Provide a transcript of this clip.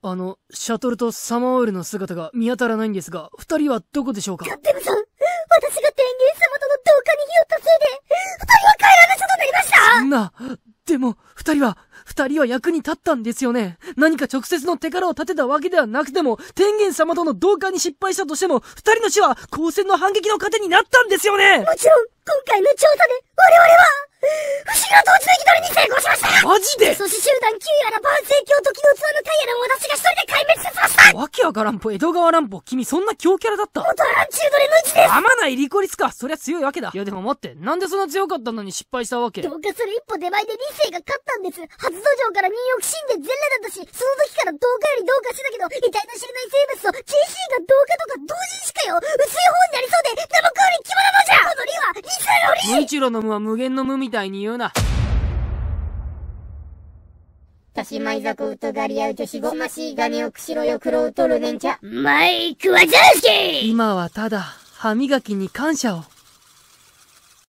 あの、シャトルとサマーオイルの姿が見当たらないんですが、二人はどこでしょうかガッテムさん私が天元様との同化に火をたせいで、二人は帰らぬ人となりましたそんな、でも、二人は、二人は役に立ったんですよね。何か直接の手柄を立てたわけではなくても、天元様との同化に失敗したとしても、二人の死は、光線の反撃の糧になったんですよねもちろん、今回の調査で、我々は、不思議な統治の生取りに成功しましたマジで阻止集団 Q やら万世教時の器のイヤらを渡わけわからんぽ、江戸川乱歩。君そんな強キャラだった元ランチュの位置ですまないリコリスか。そりゃ強いわけだ。いやでも待って、なんでそんな強かったのに失敗したわけ同化する一歩手前で理性が勝ったんです。初土壌から入浴ーーク神殿全裸だったし、その時から同化より同化してたけど、遺体の知らない生物とシ c が同化とか同時にしかよ。薄い方になりそうで、生クール着物んじゃこの理は、イ性の理無一路の無は無限の無みたいに言うな。ざ子うとがりあう女子ごましいがねをくしろよくろうとるねんちゃ。マイクはジャースキー今はただ、歯磨きに感謝を。